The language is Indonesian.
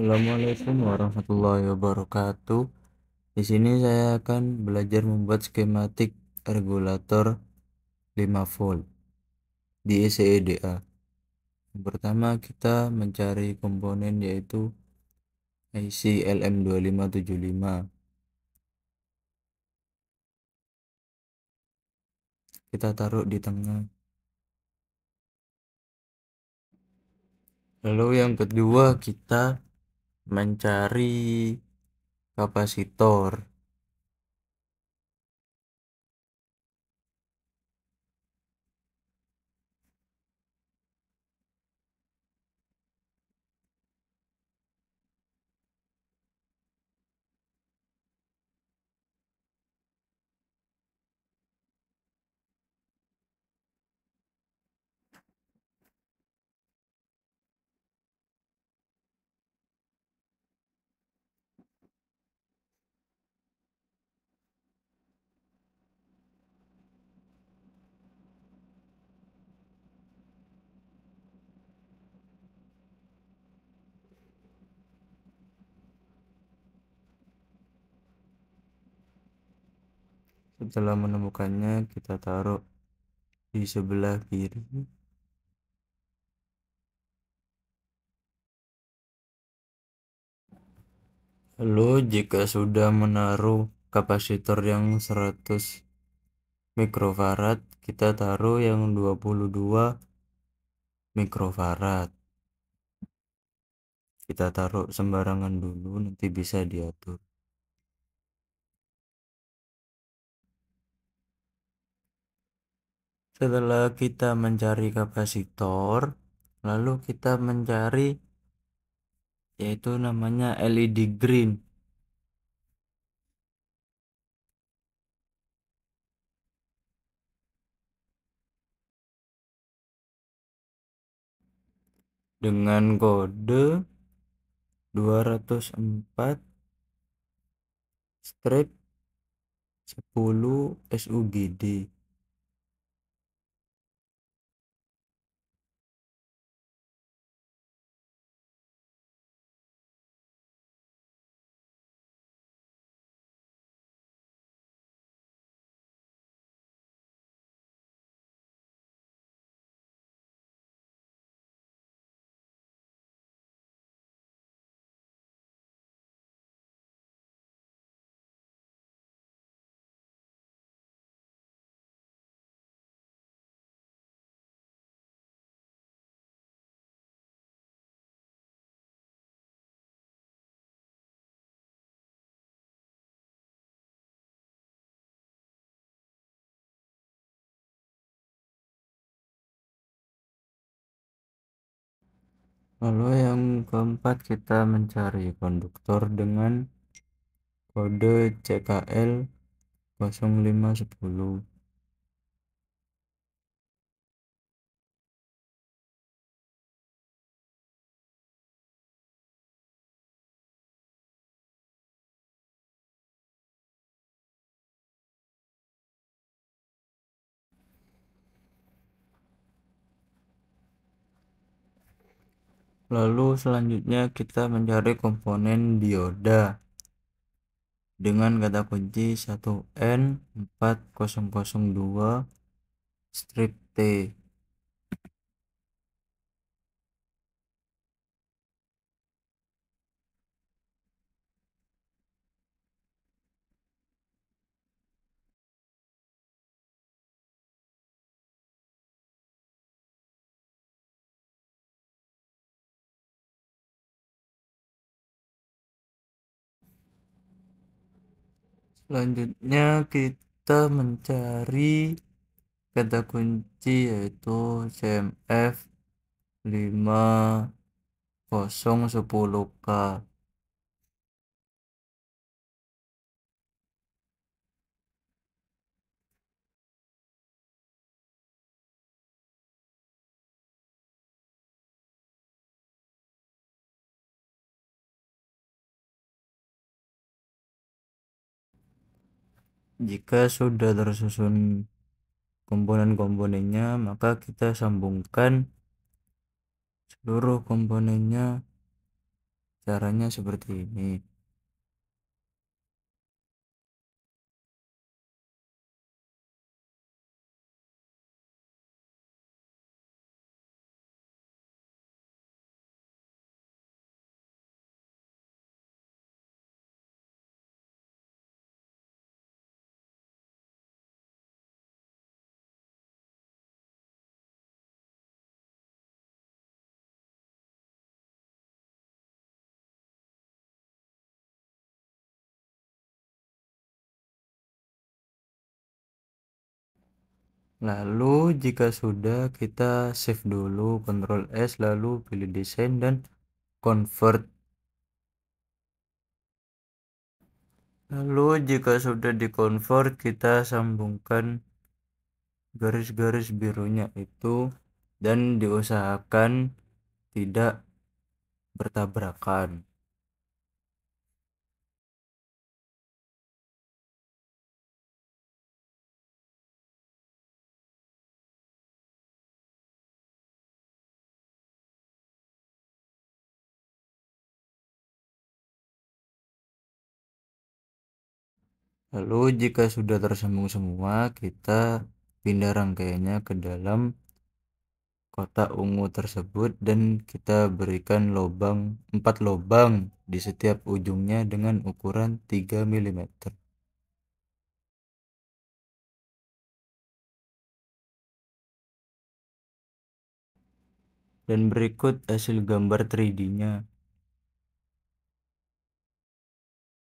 Assalamualaikum warahmatullahi wabarakatuh. Di sini saya akan belajar membuat skematik regulator 5 volt di ECEDA. Yang pertama kita mencari komponen yaitu IC LM2575. Kita taruh di tengah. Lalu yang kedua kita mencari kapasitor Setelah menemukannya, kita taruh di sebelah kiri. Lalu jika sudah menaruh kapasitor yang 100 mikrofarad, kita taruh yang 22 mikrofarad. Kita taruh sembarangan dulu nanti bisa diatur. setelah kita mencari kapasitor lalu kita mencari yaitu namanya LED green dengan kode 204 strip 10 SUGD lalu yang keempat kita mencari konduktor dengan kode CKL 0510 Lalu selanjutnya kita mencari komponen dioda dengan kata kunci 1N4002 strip T. selanjutnya kita mencari kata kunci yaitu cmf 5010k jika sudah tersusun komponen-komponennya maka kita sambungkan seluruh komponennya caranya seperti ini Lalu jika sudah kita save dulu Ctrl S lalu pilih desain dan convert. Lalu jika sudah di convert kita sambungkan garis-garis birunya itu dan diusahakan tidak bertabrakan. Lalu jika sudah tersambung semua, kita pindah rangkaiannya ke dalam kotak ungu tersebut dan kita berikan lubang 4 lubang di setiap ujungnya dengan ukuran 3 mm. Dan berikut hasil gambar 3D-nya.